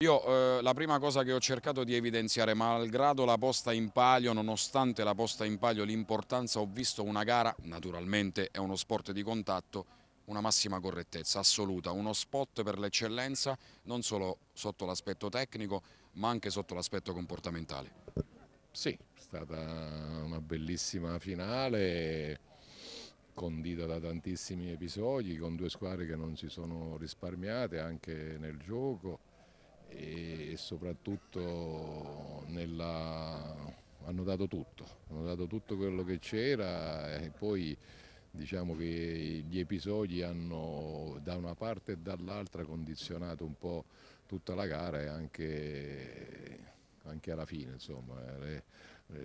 Io eh, la prima cosa che ho cercato di evidenziare, malgrado la posta in palio, nonostante la posta in palio, l'importanza, ho visto una gara, naturalmente è uno sport di contatto, una massima correttezza assoluta, uno spot per l'eccellenza non solo sotto l'aspetto tecnico ma anche sotto l'aspetto comportamentale. Sì, è stata una bellissima finale condita da tantissimi episodi, con due squadre che non si sono risparmiate anche nel gioco e soprattutto nella... hanno dato tutto, hanno dato tutto quello che c'era e poi diciamo che gli episodi hanno da una parte e dall'altra condizionato un po' tutta la gara e anche anche alla fine, insomma, eh, le,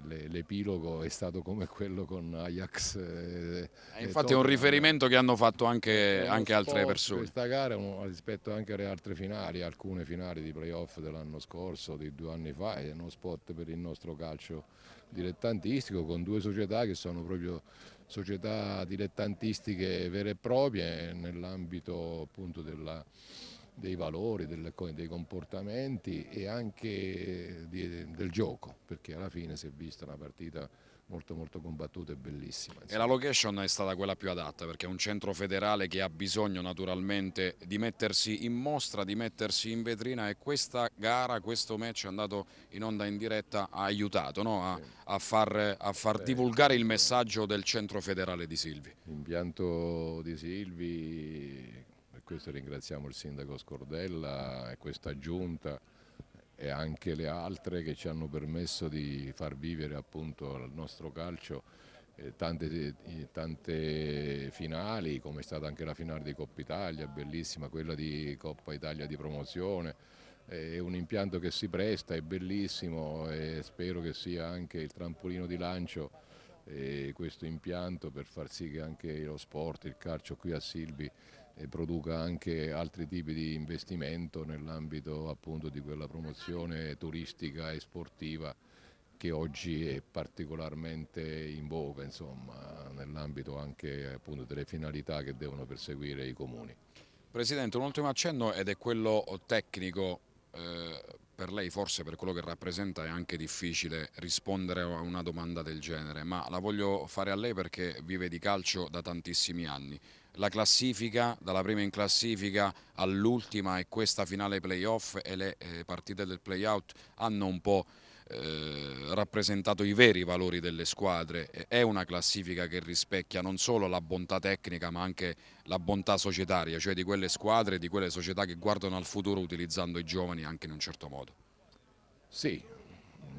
le, l'epilogo è stato come quello con Ajax. E, eh, e eh, infatti è un riferimento che hanno fatto anche, anche altre persone. Questa gara rispetto anche alle altre finali, alcune finali di playoff dell'anno scorso, di due anni fa, è uno spot per il nostro calcio dilettantistico con due società che sono proprio società dilettantistiche vere e proprie nell'ambito appunto della dei valori, del, dei comportamenti e anche di, del gioco, perché alla fine si è vista una partita molto molto combattuta e bellissima. Insomma. E la location è stata quella più adatta perché è un centro federale che ha bisogno naturalmente di mettersi in mostra, di mettersi in vetrina e questa gara, questo match andato in onda in diretta ha aiutato no? a, sì. a, far, a far Beh, divulgare il messaggio del centro federale di Silvi. L'impianto di Silvi per questo ringraziamo il sindaco Scordella e questa giunta e anche le altre che ci hanno permesso di far vivere appunto il nostro calcio eh, Tante, tante, finali, come è stata anche la finale di Coppa Italia, bellissima, quella di Coppa Italia di promozione, è un impianto che si presta, è bellissimo e spero che sia anche il trampolino di lancio eh, questo impianto per far sì che anche lo sport, il calcio qui a Silvi e produca anche altri tipi di investimento nell'ambito appunto di quella promozione turistica e sportiva che oggi è particolarmente in voga insomma nell'ambito anche appunto delle finalità che devono perseguire i comuni. Presidente, un ultimo accenno ed è quello tecnico. Eh per lei, forse per quello che rappresenta, è anche difficile rispondere a una domanda del genere, ma la voglio fare a lei perché vive di calcio da tantissimi anni. La classifica, dalla prima in classifica all'ultima e questa finale playoff e le eh, partite del playout hanno un po' Eh, rappresentato i veri valori delle squadre, è una classifica che rispecchia non solo la bontà tecnica ma anche la bontà societaria, cioè di quelle squadre, e di quelle società che guardano al futuro utilizzando i giovani anche in un certo modo. Sì,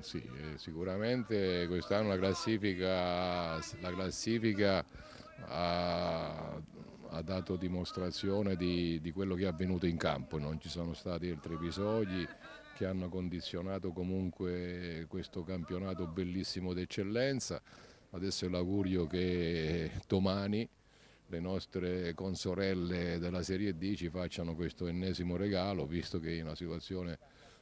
sì eh, sicuramente quest'anno la classifica, la classifica ha, ha, dato dimostrazione di, di quello che è avvenuto in campo, non ci sono stati altri episodi, che hanno condizionato comunque questo campionato bellissimo d'eccellenza. Adesso è l'augurio che domani le nostre consorelle della Serie D ci facciano questo ennesimo regalo, visto che è una situazione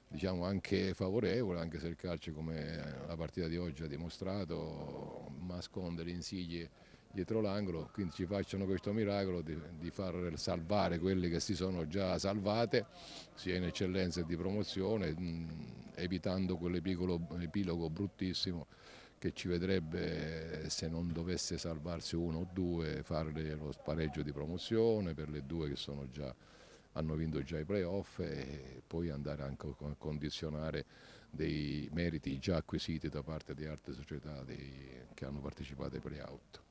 diciamo, anche favorevole, anche se il calcio, come la partita di oggi ha dimostrato, nasconde le insidie dietro l'angolo, quindi ci facciano questo miracolo di, di, far salvare quelli che si sono già salvate, sia in eccellenza di promozione, mh, evitando quell'epilogo bruttissimo che ci vedrebbe, eh, se non dovesse salvarsi uno o due, fare lo spareggio di promozione per le due che già, hanno vinto già i playoff e poi andare anche a condizionare dei meriti già acquisiti da parte di altre società dei, che hanno partecipato ai playout.